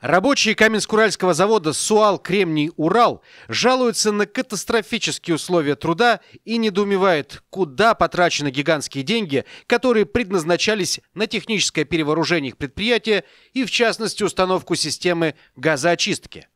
Рабочие Каменск-Уральского завода «Суал Кремний Урал» жалуются на катастрофические условия труда и недоумевают, куда потрачены гигантские деньги, которые предназначались на техническое перевооружение их предприятия и, в частности, установку системы газоочистки.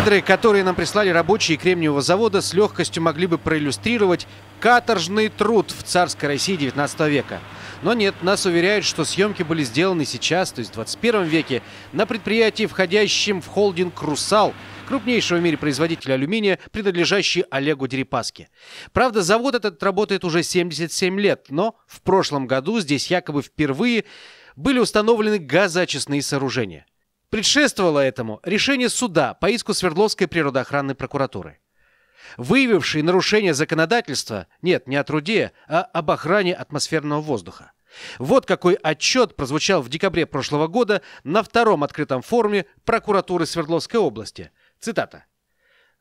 Кадры, которые нам прислали рабочие Кремниевого завода, с легкостью могли бы проиллюстрировать каторжный труд в царской России 19 века. Но нет, нас уверяют, что съемки были сделаны сейчас, то есть в 21 веке, на предприятии, входящем в холдинг «Русал», крупнейшего в мире производителя алюминия, принадлежащий Олегу Дерипаске. Правда, завод этот работает уже 77 лет, но в прошлом году здесь якобы впервые были установлены газоочистные сооружения. Предшествовало этому решение суда по иску Свердловской природоохранной прокуратуры. Выявивший нарушение законодательства, нет, не о труде, а об охране атмосферного воздуха. Вот какой отчет прозвучал в декабре прошлого года на втором открытом форуме прокуратуры Свердловской области. Цитата.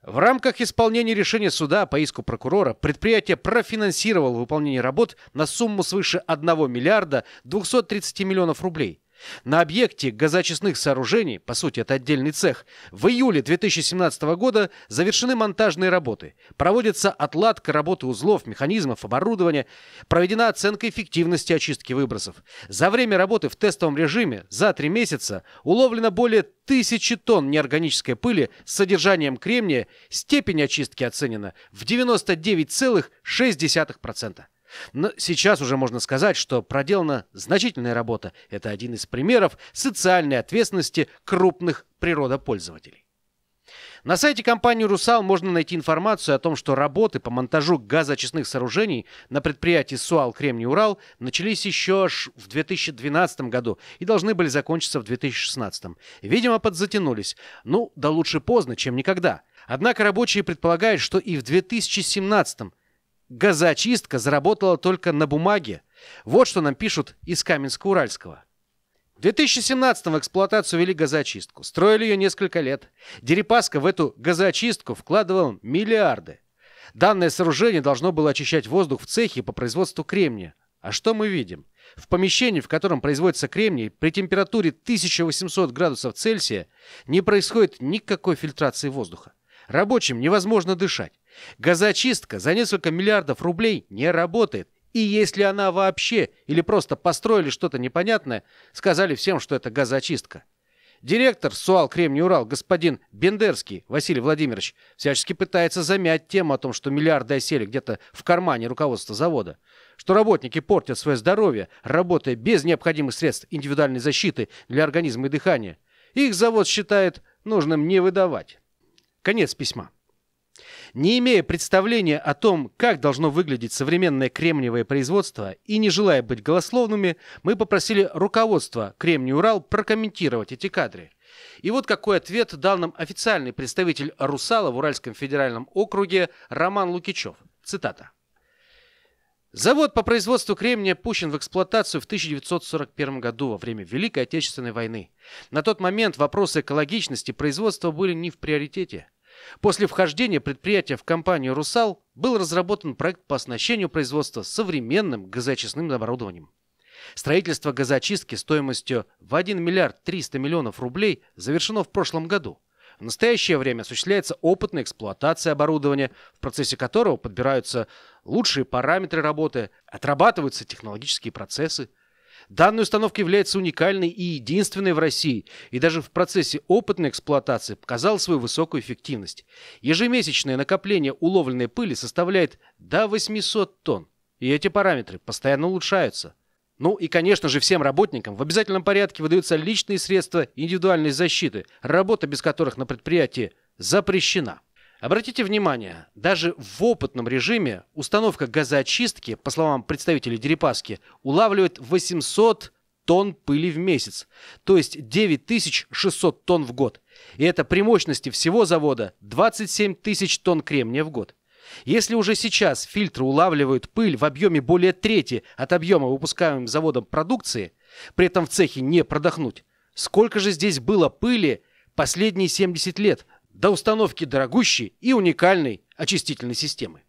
В рамках исполнения решения суда по иску прокурора предприятие профинансировало выполнение работ на сумму свыше 1 миллиарда 230 миллионов рублей – на объекте газоочистных сооружений, по сути это отдельный цех, в июле 2017 года завершены монтажные работы. Проводится отладка работы узлов, механизмов, оборудования. Проведена оценка эффективности очистки выбросов. За время работы в тестовом режиме за три месяца уловлено более тысячи тонн неорганической пыли с содержанием кремния. Степень очистки оценена в 99,6%. Но сейчас уже можно сказать, что проделана значительная работа. Это один из примеров социальной ответственности крупных природопользователей. На сайте компании «Русал» можно найти информацию о том, что работы по монтажу газоочистных сооружений на предприятии «Суал Кремний Урал» начались еще аж в 2012 году и должны были закончиться в 2016. Видимо, подзатянулись. Ну, да лучше поздно, чем никогда. Однако рабочие предполагают, что и в 2017 газоочистка заработала только на бумаге. Вот что нам пишут из Каменска-Уральского. В 2017-м в эксплуатацию вели газоочистку. Строили ее несколько лет. Дерипаска в эту газоочистку вкладывал миллиарды. Данное сооружение должно было очищать воздух в цехе по производству кремния. А что мы видим? В помещении, в котором производится кремний, при температуре 1800 градусов Цельсия не происходит никакой фильтрации воздуха. Рабочим невозможно дышать. Газочистка за несколько миллиардов рублей не работает. И если она вообще или просто построили что-то непонятное, сказали всем, что это газоочистка. Директор СУАЛ «Кремний Урал» господин Бендерский Василий Владимирович всячески пытается замять тему о том, что миллиарды осели где-то в кармане руководства завода, что работники портят свое здоровье, работая без необходимых средств индивидуальной защиты для организма и дыхания. Их завод считает нужным не выдавать. Конец письма. Не имея представления о том, как должно выглядеть современное кремниевое производство и не желая быть голословными, мы попросили руководство «Кремний Урал» прокомментировать эти кадры. И вот какой ответ дал нам официальный представитель «Русала» в Уральском федеральном округе Роман Лукичев. Цитата. Завод по производству кремния пущен в эксплуатацию в 1941 году во время Великой Отечественной войны. На тот момент вопросы экологичности производства были не в приоритете. После вхождения предприятия в компанию «Русал» был разработан проект по оснащению производства современным газоочистным оборудованием. Строительство газоочистки стоимостью в 1 миллиард 300 миллионов рублей завершено в прошлом году. В настоящее время осуществляется опытная эксплуатация оборудования, в процессе которого подбираются лучшие параметры работы, отрабатываются технологические процессы. Данная установка является уникальной и единственной в России, и даже в процессе опытной эксплуатации показала свою высокую эффективность. Ежемесячное накопление уловленной пыли составляет до 800 тонн, и эти параметры постоянно улучшаются. Ну и, конечно же, всем работникам в обязательном порядке выдаются личные средства индивидуальной защиты, работа без которых на предприятии запрещена. Обратите внимание, даже в опытном режиме установка газоочистки, по словам представителей Дерипаски, улавливает 800 тонн пыли в месяц, то есть 9600 тонн в год. И это при мощности всего завода 27 тысяч тонн кремния в год. Если уже сейчас фильтры улавливают пыль в объеме более трети от объема выпускаемым заводом продукции, при этом в цехе не продохнуть, сколько же здесь было пыли последние 70 лет до установки дорогущей и уникальной очистительной системы?